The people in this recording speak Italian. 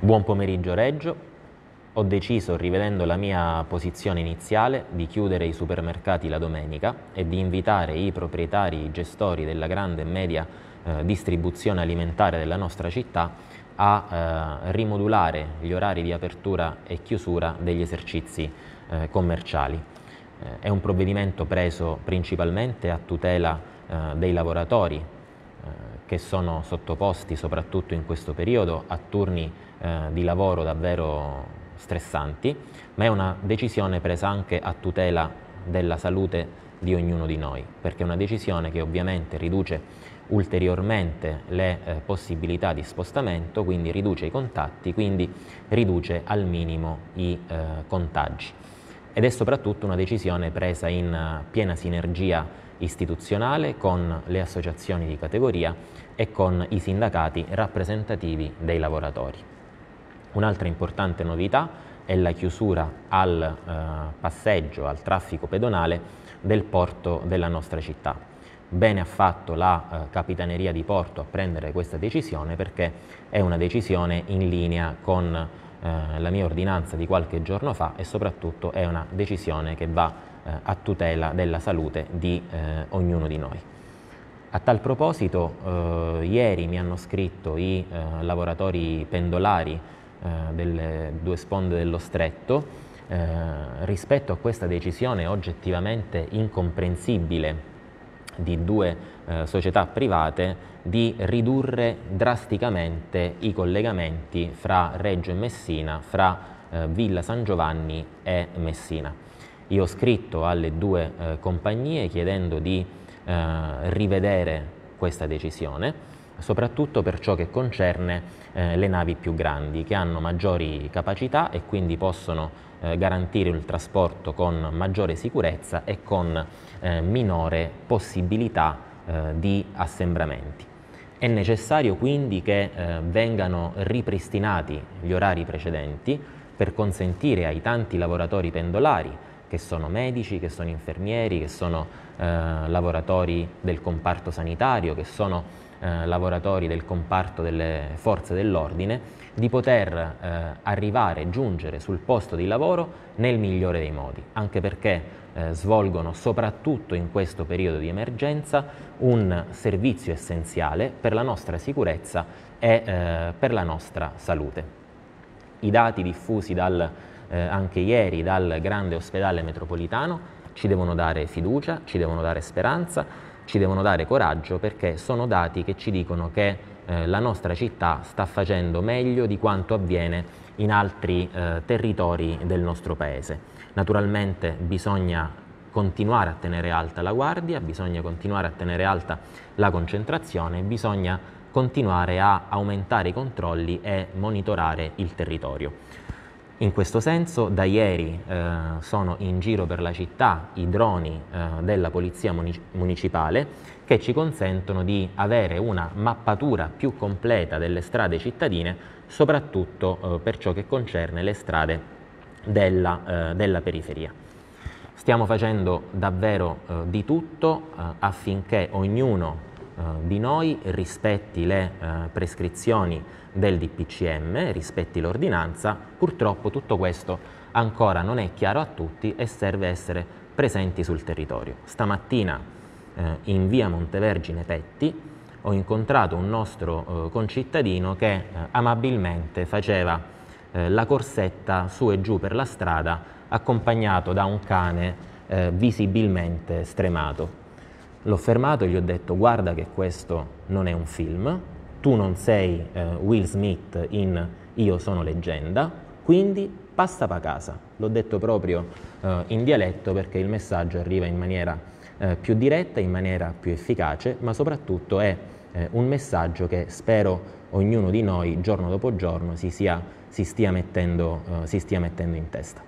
Buon pomeriggio Reggio, ho deciso, rivedendo la mia posizione iniziale, di chiudere i supermercati la domenica e di invitare i proprietari, i gestori della grande e media eh, distribuzione alimentare della nostra città a eh, rimodulare gli orari di apertura e chiusura degli esercizi eh, commerciali. Eh, è un provvedimento preso principalmente a tutela eh, dei lavoratori che sono sottoposti soprattutto in questo periodo a turni eh, di lavoro davvero stressanti, ma è una decisione presa anche a tutela della salute di ognuno di noi, perché è una decisione che ovviamente riduce ulteriormente le eh, possibilità di spostamento, quindi riduce i contatti, quindi riduce al minimo i eh, contagi. Ed è soprattutto una decisione presa in eh, piena sinergia istituzionale con le associazioni di categoria e con i sindacati rappresentativi dei lavoratori. Un'altra importante novità è la chiusura al eh, passeggio, al traffico pedonale del porto della nostra città. Bene ha fatto la eh, Capitaneria di Porto a prendere questa decisione perché è una decisione in linea con eh, la mia ordinanza di qualche giorno fa e soprattutto è una decisione che va eh, a tutela della salute di eh, ognuno di noi. A tal proposito, eh, ieri mi hanno scritto i eh, lavoratori pendolari delle due sponde dello stretto rispetto a questa decisione oggettivamente incomprensibile di due eh, società private di ridurre drasticamente i collegamenti fra Reggio e Messina, fra eh, Villa San Giovanni e Messina. Io ho scritto alle due eh, compagnie chiedendo di eh, rivedere questa decisione soprattutto per ciò che concerne eh, le navi più grandi, che hanno maggiori capacità e quindi possono eh, garantire il trasporto con maggiore sicurezza e con eh, minore possibilità eh, di assembramenti. È necessario quindi che eh, vengano ripristinati gli orari precedenti per consentire ai tanti lavoratori pendolari che sono medici, che sono infermieri, che sono eh, lavoratori del comparto sanitario, che sono eh, lavoratori del comparto delle forze dell'ordine di poter eh, arrivare, giungere sul posto di lavoro nel migliore dei modi, anche perché eh, svolgono soprattutto in questo periodo di emergenza un servizio essenziale per la nostra sicurezza e eh, per la nostra salute. I dati diffusi dal, eh, anche ieri dal grande ospedale metropolitano ci devono dare fiducia, ci devono dare speranza ci devono dare coraggio perché sono dati che ci dicono che eh, la nostra città sta facendo meglio di quanto avviene in altri eh, territori del nostro paese. Naturalmente bisogna continuare a tenere alta la guardia, bisogna continuare a tenere alta la concentrazione, bisogna continuare a aumentare i controlli e monitorare il territorio. In questo senso da ieri eh, sono in giro per la città i droni eh, della Polizia Municipale che ci consentono di avere una mappatura più completa delle strade cittadine, soprattutto eh, per ciò che concerne le strade della, eh, della periferia. Stiamo facendo davvero eh, di tutto eh, affinché ognuno eh, di noi rispetti le eh, prescrizioni del DPCM, rispetti l'ordinanza, purtroppo tutto questo ancora non è chiaro a tutti e serve essere presenti sul territorio. Stamattina eh, in via Montevergine Petti ho incontrato un nostro concittadino che amabilmente faceva la corsetta su e giù per la strada accompagnato da un cane visibilmente stremato. L'ho fermato e gli ho detto guarda che questo non è un film, tu non sei eh, Will Smith in Io sono leggenda, quindi passa pa casa. L'ho detto proprio eh, in dialetto perché il messaggio arriva in maniera eh, più diretta, in maniera più efficace, ma soprattutto è eh, un messaggio che spero ognuno di noi giorno dopo giorno si, sia, si, stia, mettendo, eh, si stia mettendo in testa.